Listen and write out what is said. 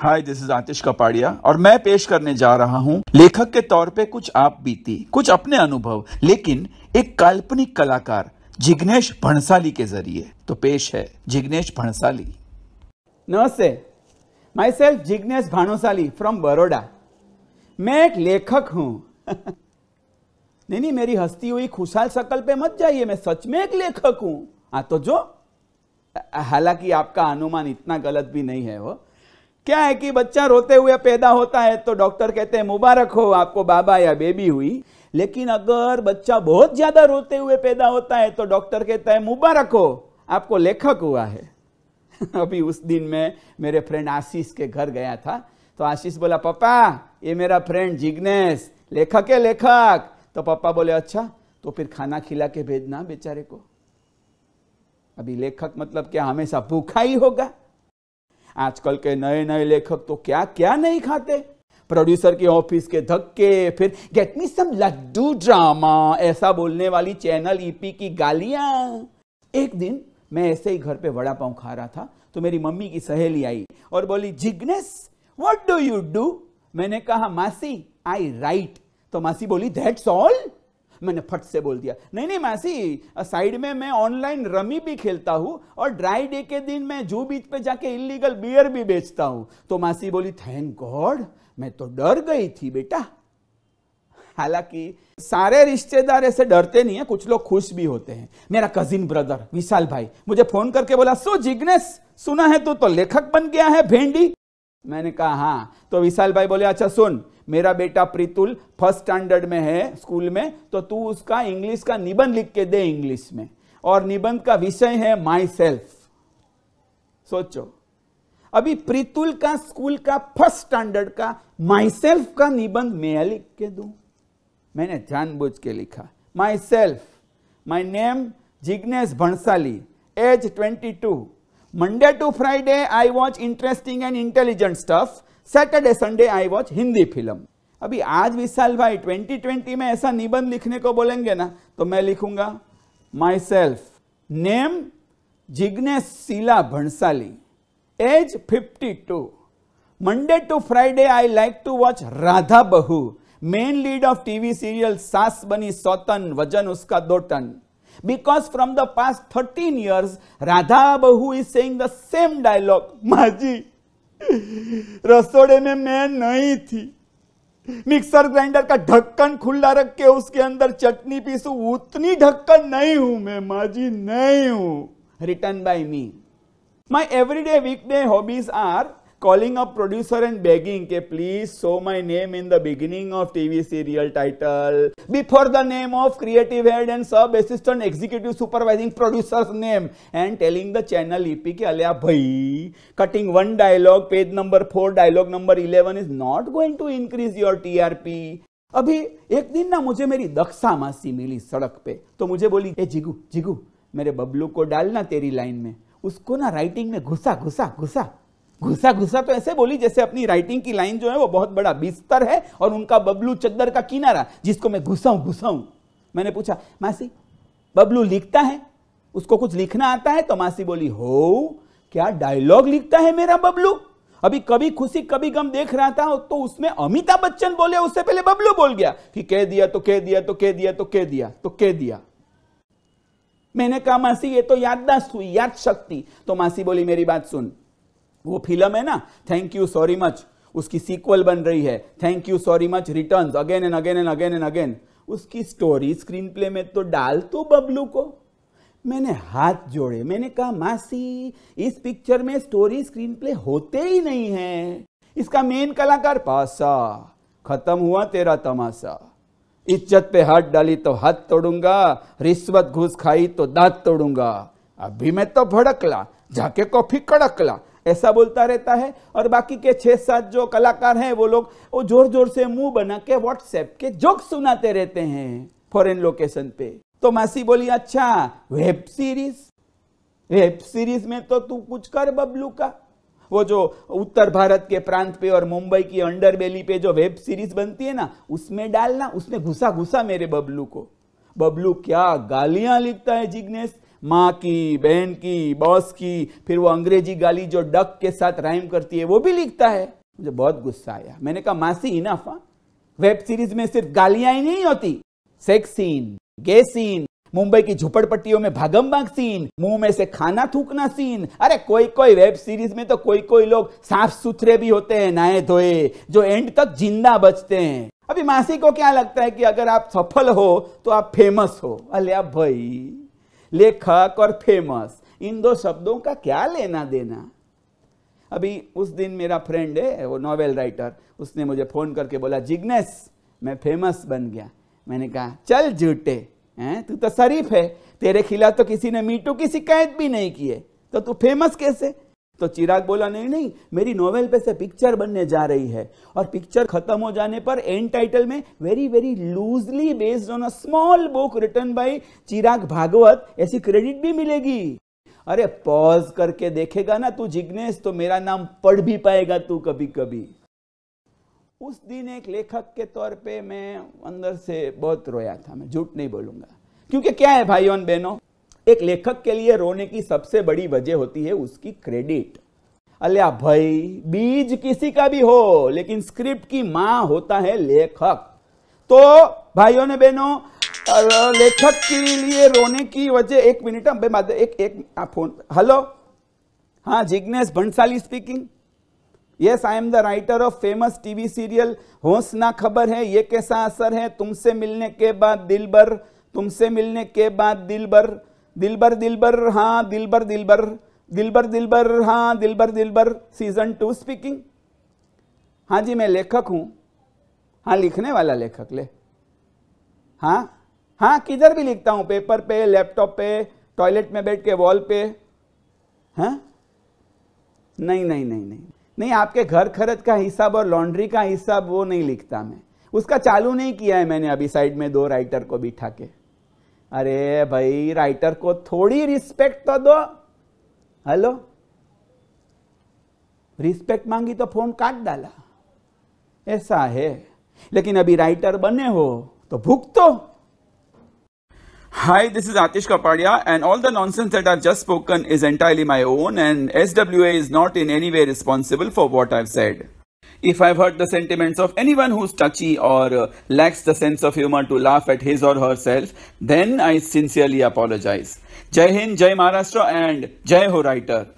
Hi this is Atish Kapadia और मैं पेश करने जा रहा हूं लेखक के तौर पे कुछ आप बीती कुछ अपने अनुभव लेकिन एक काल्पनिक कलाकार जिग्नेश भंसाली के जरिए तो पेश है जिग्नेश भंसाली नमस्ते myself Jignesh Bhanushali from Baroda मैं एक लेखक हूं नहीं नहीं मेरी हस्ती हुई खुशहाल शकल पे मत जाइए मैं सच में एक लेखक हूं हाँ तो जो हालांकि आपका अनुमान इतना गलत भी नहीं है वो क्या है कि बच्चा रोते हुए पैदा होता है तो डॉक्टर कहते हैं मुबारक हो आपको बाबा या बेबी हुई लेकिन अगर बच्चा बहुत ज़्यादा रोते हुए पैदा होता है तो डॉक्टर कहता है मुबारक हो आपको लेखक हुआ है अभी उस दिन में मेरे फ्रेंड आशीष के घर गया था तो आशीष बोला पापा ये मेरा फ्रेंड जिग्नेश लेखक है लेखक तो पापा बोले अच्छा तो फिर खाना खिला के भेजना बेचारे को अभी लेखक मतलब क्या हमेशा भूखा ही होगा आजकल के नए नए लेखक तो क्या क्या नहीं खाते प्रोड्यूसर के ऑफिस के धक्के फिर get me some laddu drama ऐसा बोलने वाली चैनल ईपी e की गालियां एक दिन मैं ऐसे ही घर पे वड़ा पाव खा रहा था तो मेरी मम्मी की सहेली आई और बोली Jignesh what do you do मैंने कहा मासी आई राइट तो मासी बोली दैट्स ऑल मैंने फट से बोल दिया नहीं नहीं मासी साइड में मैं ऑनलाइन रमी भी खेलता हूँ और ड्राई डे के दिन मैं जू बीच पे जाके इलीगल बियर भी बेचता हूँ तो मासी बोली थैंक गॉड मैं तो डर गई थी बेटा हालांकि सारे रिश्तेदार ऐसे डरते नहीं है कुछ लोग खुश भी होते हैं मेरा कजिन ब्रदर विशाल भाई मुझे फोन करके बोला सो जिग्नेस सुना है तू तो लेखक बन गया है भेंडी मैंने कहा हाँ तो विशाल भाई बोले अच्छा सुन मेरा बेटा प्रीतुल फर्स्ट स्टैंडर्ड में है स्कूल में तो तू उसका इंग्लिश का निबंध लिख के दे इंग्लिश में और निबंध का विषय है माई सेल्फ सोचो अभी प्रीतुल का स्कूल का फर्स्ट स्टैंडर्ड का माई सेल्फ का निबंध मैं लिख के दू मैंने जानबूझ के लिखा myself my name Jignesh Bhansali age twenty two Monday to Friday I watch interesting and intelligent stuff Saturday Sunday I watch Hindi film अभी आज विशाल भाई 2020 में ऐसा निबंध लिखने को बोलेंगे ना तो मैं लिखूंगा my self name Jignesh Sheela Bhansali age 52 Monday to Friday I like to watch Radha Bahu main lead of TV serial Saas Bani Sautan वजन उसका दो ton because from the past 13 years Radha Bahu is saying the same dialogue माजी रसोड़े में मैं नहीं थी मिक्सर ग्राइंडर का ढक्कन खुला रख के उसके अंदर चटनी पीसू उतनी ढक्कन नहीं हूं मैं माजी नहीं हूं written by me my everyday weekday hobbies are calling a producer and begging के please so my name in the beginning of TV serial title before the name of creative head and sub assistant executive supervising producer name and telling the channel EP के अलिया भाई cutting one dialogue page number four dialogue number eleven is not going to increase your T R P अभी एक दिन ना मुझे मेरी दक्षा मासी मिली सड़क पे तो मुझे बोली ए जिगू जिगू मेरे बबलू को डालना तेरी लाइन में उसको ना राइटिंग में घुसा घुसा घुसा घुसा घुसा तो ऐसे बोली जैसे अपनी राइटिंग की लाइन जो है वो बहुत बड़ा बिस्तर है और उनका बबलू चद्दर का किनारा जिसको मैं घुसाऊं घुसाऊं मैंने पूछा मासी बबलू लिखता है उसको कुछ लिखना आता है तो मासी बोली हो क्या डायलॉग लिखता है मेरा बबलू अभी कभी खुशी कभी गम देख रहा था तो उसमें अमिताभ बच्चन बोले उससे पहले बबलू बोल गया कि कह दिया तो कह दिया तो कह दिया तो कह दिया तो कह दिया मैंने कहा मासी ये तो याददाश्त हुई याद शक्ति तो मासी बोली मेरी बात सुन वो फिल्म है ना थैंक यू सॉरी मच उसकी सीक्वल बन रही है thank you sorry much written again and again and again and again उसकी स्टोरी स्क्रीन प्ले में तो डाल तो बबलू को मैंने हाथ जोड़े मैंने कहा मासी इस पिक्चर में स्टोरी स्क्रीन प्ले होते ही नहीं है इसका मेन कलाकार पासा खत्म हुआ तेरा तमाशा इज्जत पे हाथ डाली तो हाथ तोड़ूंगा रिश्वत घुस खाई तो दांत तोड़ूंगा अभी मैं तो भड़कला जाके कॉफी कड़कला ऐसा बोलता रहता है और बाकी के छः सात जो कलाकार हैं वो लोग वो जोर जोर से मुंह बना के व्हाट्सएप के जोक सुनाते रहते हैं फॉरेन लोकेशन पे तो मासी बोली अच्छा वेब सीरीज वेब सीरीज में तो तू कुछ कर बबलू का वो जो उत्तर भारत के प्रांत पे और मुंबई की अंडरबेली पे जो वेब सीरीज बनती है ना उसमें डालना उसने घुसा घुसा मेरे बबलू को बबलू क्या गालियां लिखता है जिग्नेश माँ की बहन की बॉस की फिर वो अंग्रेजी गाली जो डक के साथ राइम करती है वो भी लिखता है मुझे बहुत गुस्सा आया मैंने कहा मासी इनाफा वेब सीरीज में सिर्फ गालियां ही नहीं होती sex scene gay scene Mumbai की झुपड़पट्टियों में भागम भाग सीन मुंह में से खाना थूकना सीन अरे कोई कोई वेब सीरीज में तो कोई कोई लोग साफ सुथरे भी होते हैं नए धोए जो एंड तक जिंदा बचते हैं अभी मासी को क्या लगता है कि अगर आप सफल हो तो आप फेमस हो अले भाई लेखक और फेमस इन दो शब्दों का क्या लेना देना अभी उस दिन मेरा फ्रेंड है वो नॉवेल राइटर उसने मुझे फ़ोन करके बोला जिग्नेस मैं फेमस बन गया मैंने कहा चल झूठे हैं तू तो शरीफ है तेरे खिलाफ तो किसी ने मीटू की शिकायत भी नहीं की है तो तू फेमस कैसे तो चिराग बोला नहीं नहीं मेरी नोवेल पे से पिक्चर बनने जा रही है और पिक्चर खत्म हो जाने पर एंड टाइटल में very very loosely based on a small book written by Chirag Bhagwat ऐसी क्रेडिट भी मिलेगी अरे पॉज करके देखेगा ना तू जिग्नेश तो मेरा नाम पढ़ भी पाएगा तू कभी कभी उस दिन एक लेखक के तौर पे मैं अंदर से बहुत रोया था मैं झूठ नहीं बोलूंगा क्योंकि क्या है भाइयों बहनों एक लेखक के लिए रोने की सबसे बड़ी वजह होती है उसकी क्रेडिट अल्लाह भाई बीज किसी का भी हो लेकिन स्क्रिप्ट की मां होता है लेखक तो भाइयों ने बहनों लेखक के लिए रोने की वजह एक मिनट एक एक फोन हेलो हाँ Jignesh Bhansali speaking yes I am the writer of famous TV serial Hosh Na खबर है ये कैसा असर है तुमसे मिलने के बाद दिल भर तुमसे मिलने के बाद दिल भर दिलबर दिलबर हाँ दिलबर दिलबर दिलबर दिलबर हाँ Dilbar Dilbar season two speaking हाँ जी मैं लेखक हूँ हाँ लिखने वाला लेखक ले हाँ हाँ किधर भी लिखता हूँ पेपर पे लैपटॉप पे टॉयलेट में बैठ के वॉल पे हैं हाँ? नहीं नहीं नहीं नहीं नहीं आपके घर खर्च का हिसाब और लॉन्ड्री का हिसाब वो नहीं लिखता मैं उसका चालू नहीं किया है मैंने अभी साइड में दो राइटर को बिठा के अरे भाई राइटर को थोड़ी रिस्पेक्ट तो दो हेलो रिस्पेक्ट मांगी तो फोन काट डाला ऐसा है लेकिन अभी राइटर बने हो तो भूख तो Hi, this is Atish Kapadia, and all the nonsense that I've just spoken is entirely my own, and SWA is not in any way responsible for what I've said. If I've hurt the sentiments of anyone who's touchy or uh, lacks the sense of humor to laugh at his or herself, then I sincerely apologize. Jai Hind, Jai Maharashtra and Jai Ho Writer.